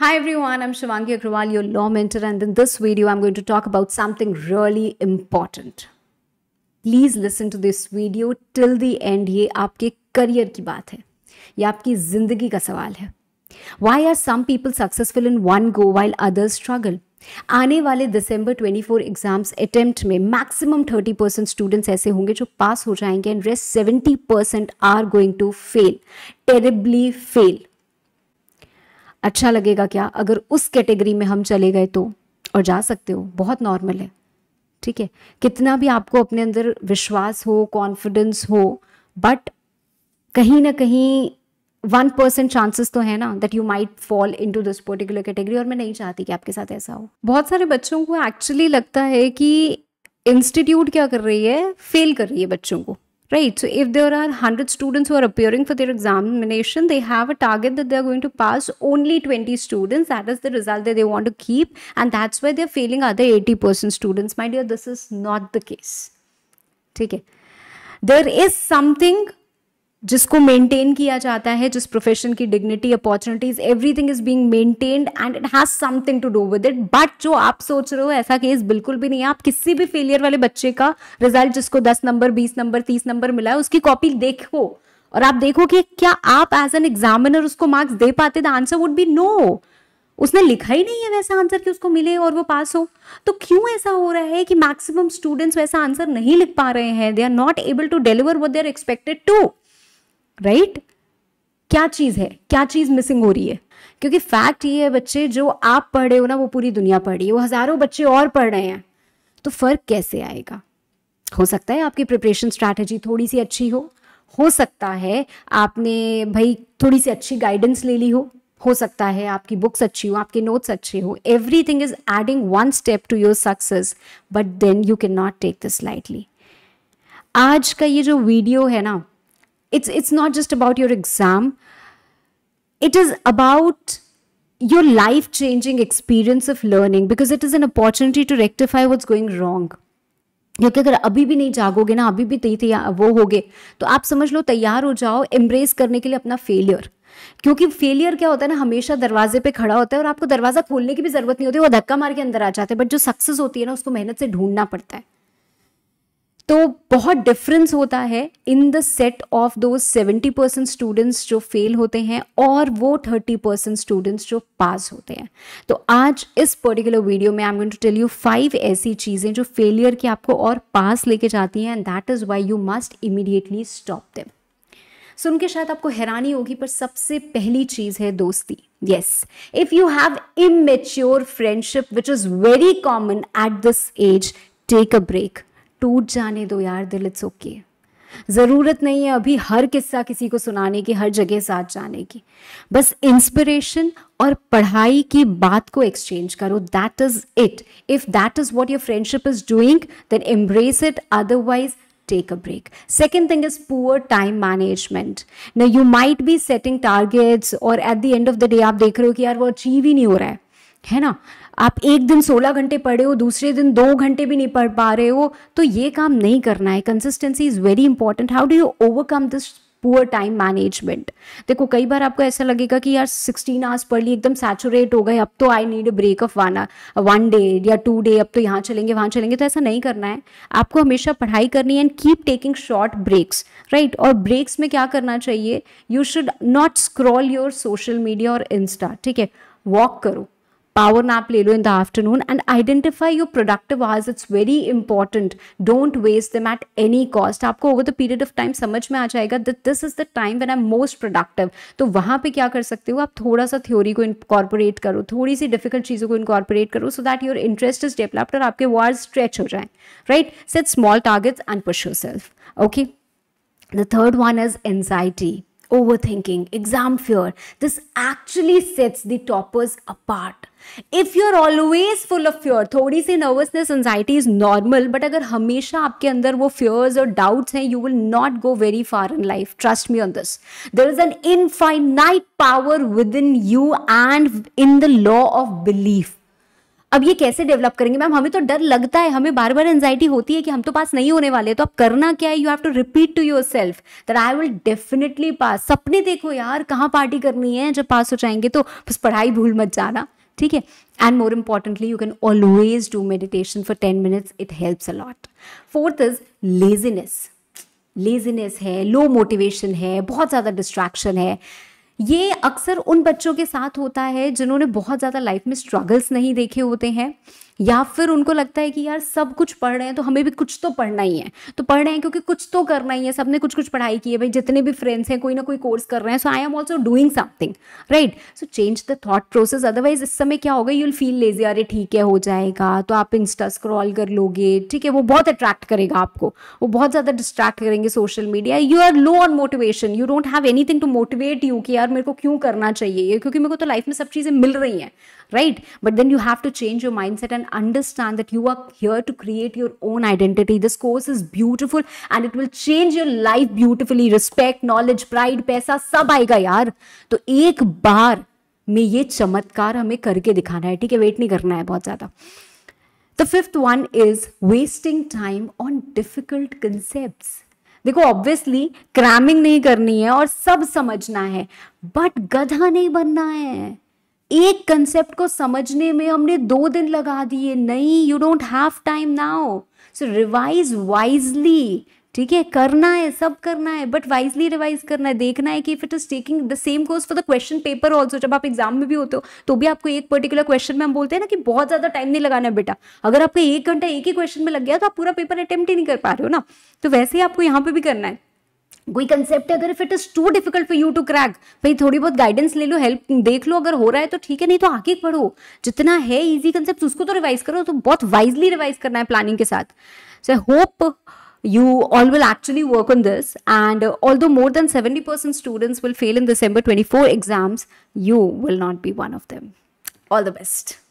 Hi everyone, I'm Shivangi Agrawal, your law mentor, and in this video, I'm going to talk about something really important. Please listen to this video till the end. ये आपके career की बात है ये आपकी जिंदगी का सवाल है Why are some people successful in one go while others struggle? आने वाले दिसंबर 24 एग्जाम्स अटेम्प्ट में मैक्सिमम 30 परसेंट स्टूडेंट्स ऐसे होंगे जो पास हो जाएंगे and rest 70 percent are going to fail terribly fail अच्छा लगेगा क्या अगर उस कैटेगरी में हम चले गए तो और जा सकते हो बहुत नॉर्मल है ठीक है कितना भी आपको अपने अंदर विश्वास हो कॉन्फिडेंस हो बट कहीं ना कहीं वन परसेंट चांसेस तो है ना that you might fall into this particular category और मैं नहीं चाहती कि आपके साथ ऐसा हो बहुत सारे बच्चों को एक्चुअली लगता है कि इंस्टीट्यूट क्या कर रही है फेल कर रही है बच्चों को Right. So if there are 100 students who are appearing for their examination, they have a target that they're going to pass only 20 students. That is the result that they want to keep. And that's why they're failing other 80% students. My dear, this is not the case. Take There is something जिसको maintain किया जाता है जिस profession की dignity opportunities everything is being maintained and it has something to do with it but जो आप सोच रहे हो ऐसा केस बिल्कुल भी नहीं है आप किसी भी फेलियर वाले बच्चे का रिजल्ट जिसको 10 नंबर 20 नंबर 30 नंबर मिला है उसकी कॉपी देखो और आप देखो कि क्या आप एज एन एग्जामिनर उसको मार्क्स दे पाते the answer would be no उसने लिखा ही नहीं है वैसा आंसर कि उसको मिले और वो पास हो तो क्यों ऐसा हो रहा है कि मैक्सिमम स्टूडेंट्स वैसा आंसर नहीं लिख पा रहे हैं they are not able to deliver वो they are expected to write right? क्या चीज़ है क्या चीज़ मिसिंग हो रही है क्योंकि फैक्ट ये है बच्चे जो आप पढ़ रहे हो ना वो पूरी दुनिया पढ़ रही है वो हज़ारों बच्चे और पढ़ रहे हैं तो फ़र्क कैसे आएगा हो सकता है आपकी प्रिपरेशन स्ट्रैटेजी थोड़ी सी अच्छी हो हो सकता है आपने भाई थोड़ी सी अच्छी गाइडेंस ले ली हो हो सकता है आपकी बुक्स अच्छी हो आपके नोट्स अच्छे हो everything is adding one step to your success but then you can not take this lightly आज का ये जो वीडियो है ना it's it's not just about your exam it is about your life changing experience of learning because it is an opportunity to rectify what's going wrong क्योंकि अगर अभी भी नहीं जागोगे ना अभी भी तैयार वो होगे तो आप समझ लो तैयार हो जाओ एम्ब्रेस करने के लिए अपना फेलियर क्योंकि फेलियर क्या होता है ना हमेशा दरवाजे पे खड़ा होता है और आपको दरवाजा खोलने की भी जरूरत नहीं होती वो धक्का मार के अंदर आ जाते हैं बट जो सक्सेस होती है ना उसको मेहनत से ढूंढना पड़ता है तो बहुत डिफरेंस होता है in the set of those seventy percent students जो फेल होते हैं और वो थर्टी परसेंट स्टूडेंट्स जो पास होते हैं तो आज इस पर्टिकुलर वीडियो में I am going to tell you five ऐसी चीज़ें जो फेलियर की आपको और पास लेके जाती हैं and that is why you must immediately stop them सुन के शायद आपको हैरानी होगी पर सबसे पहली चीज़ है दोस्ती yes if you have immature friendship which is very common at this age take a break टूट जाने दो यार दिल इट्स ओके ज़रूरत नहीं है अभी हर किस्सा किसी को सुनाने की हर जगह साथ जाने की बस इंस्पिरेशन और पढ़ाई की बात को एक्सचेंज करो that is it if that is what your friendship is doing then embrace it otherwise take a break second thing is poor time management न you might be setting targets और at the end of the day आप देख रहे हो कि यार वो achieve ही नहीं हो रहा है है ना आप एक दिन सोलह घंटे पढ़े हो दूसरे दिन दो घंटे भी नहीं पढ़ पा रहे हो तो ये काम नहीं करना है consistency is very important how do you overcome this poor time management देखो कई बार आपको ऐसा लगेगा कि यार सिक्सटीन आवर्स पढ़ ली एकदम सैचुरेट हो गए अब तो I need a break of one one day या टू डे अब तो यहाँ चलेंगे वहाँ चलेंगे तो ऐसा नहीं करना है आपको हमेशा पढ़ाई करनी है and keep taking short breaks right और ब्रेक्स में क्या करना चाहिए you should not scroll your social media और इंस्टा ठीक है वॉक करो power nap later in the afternoon and identify your productive hours. It's very important. Don't waste them at any cost. Aapko over the period of time samajh mein aa that this is the time when I'm most productive. To wahan pe kya kar sakte ho? Aap thoda sa theory ko incorporate karo. difficult cheezon incorporate karo so that your interest is developed aur aapke hours stretch Right? Set small targets and push yourself. Okay? The third one is anxiety, overthinking, exam fear. This actually sets the toppers apart. If you are always full of fear थोड़ी सी nervousness anxiety is normal but अगर हमेशा आपके अंदर वो fears और doubts हैं you will not go very far in life trust me on this there is an infinite power within you and in the law of belief अब ये कैसे डेवलप करेंगे मैम हमें तो डर लगता है हमें बार बार एंजाइटी होती है कि हम तो पास नहीं होने वाले तो अब करना क्या है you have to repeat to yourself that I will definitely pass सपने देखो यार कहाँ पार्टी करनी है जब पास हो जाएंगे तो बस पढ़ाई भूल मत जाना ठीक है and more importantly you can always do meditation for ten minutes it helps a lot fourth is laziness laziness है लो मोटिवेशन है बहुत ज़्यादा डिस्ट्रैक्शन है ये अक्सर उन बच्चों के साथ होता है जिन्होंने बहुत ज़्यादा लाइफ में स्ट्रगल्स नहीं देखे होते हैं या फिर उनको लगता है कि यार सब कुछ पढ़ रहे हैं तो हमें भी कुछ तो पढ़ना ही है तो पढ़ रहे हैं क्योंकि कुछ तो करना ही है सबने कुछ कुछ पढ़ाई की है भाई जितने भी फ्रेंड्स हैं कोई ना कोई कोर्स कर रहे हैं so I am also doing something right so change the thought process otherwise इस समय क्या होगा यूल फील लेजी अरे ठीक है हो जाएगा तो आप इंस्टा स्क्रॉल कर लोगे ठीक है वो बहुत अट्रैक्ट करेगा आपको वो बहुत ज़्यादा डिस्ट्रैक्ट करेंगे social media you are low on motivation you don't have anything to motivate you कि यार मेरे को क्यों करना चाहिए क्योंकि मेरे को तो लाइफ में सब चीज़ें मिल रही हैं right but then you have to change your mindset and understand that you are here to create your own identity. This course is beautiful and it will change your life beautifully. Respect, knowledge, pride, paisa, sab आएगा yaar. To ek baar में ye chamatkar हमें karke dikhana hai. ठीक hai, wait nahi karna hai bahut zyada. The fifth one is wasting time on difficult concepts. देखो obviously cramming नहीं करनी है और सब समझना है बट गधा नहीं बनना है एक कंसेप्ट को समझने में हमने दो दिन लगा दिए नहीं you don't have time now so revise wisely ठीक है करना है सब करना है बट वाइजली रिवाइज करना है देखना है कि if it is taking the same course for the question paper also जब आप एग्जाम में भी होते हो तो भी आपको एक पर्टिकुलर क्वेश्चन में हम बोलते हैं ना कि बहुत ज्यादा टाइम नहीं लगाना है बेटा अगर आपका एक घंटा एक ही क्वेश्चन में लग गया तो आप पूरा पेपर अटेम्प्ट ही नहीं कर पा रहे हो ना तो वैसे ही आपको यहाँ पे भी करना है कोई कंसेप्ट अगर if it is too difficult for you to crack भाई थोड़ी बहुत गाइडेंस ले लो हेल्प देख लो अगर हो रहा है तो ठीक है नहीं तो आगे बढ़ो जितना है इजी कंसेप्ट उसको तो रिवाइज करो तो बहुत वाइजली रिवाइज करना है प्लानिंग के साथ so I hope you all will actually work on this and although more than seventy percent students will fail in December twenty four exams you will not be one of them all the best